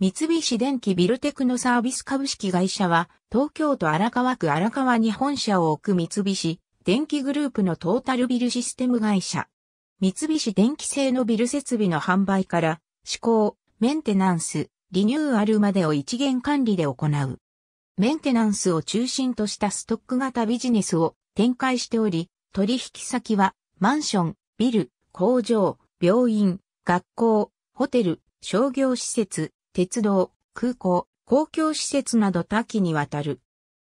三菱電機ビルテクノサービス株式会社は、東京都荒川区荒川に本社を置く三菱電機グループのトータルビルシステム会社。三菱電機製のビル設備の販売から、施工、メンテナンス、リニューアルまでを一元管理で行う。メンテナンスを中心としたストック型ビジネスを展開しており、取引先は、マンション、ビル、工場、病院、学校、ホテル、商業施設、鉄道、空港、公共施設など多岐にわたる。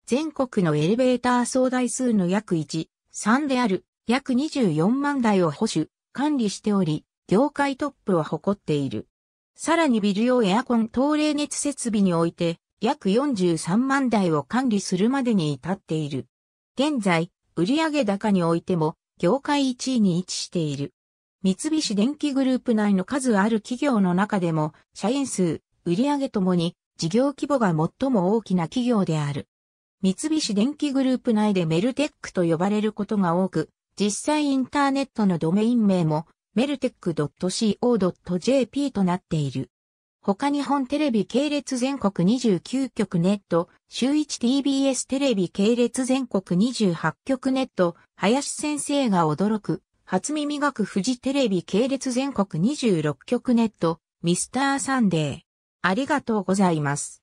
全国のエレベーター総台数の約1、3である約24万台を保守、管理しており、業界トップを誇っている。さらにビル用エアコン等冷熱設備において、約43万台を管理するまでに至っている。現在、売上高においても、業界1位に位置している。三菱電機グループ内の数ある企業の中でも、社員数、売上ともに事業規模が最も大きな企業である。三菱電機グループ内でメルテックと呼ばれることが多く、実際インターネットのドメイン名もメルテック .co.jp となっている。他日本テレビ系列全国29局ネット、週 1TBS テレビ系列全国28局ネット、林先生が驚く、初耳学富士テレビ系列全国26局ネット、ミスターサンデー。ありがとうございます。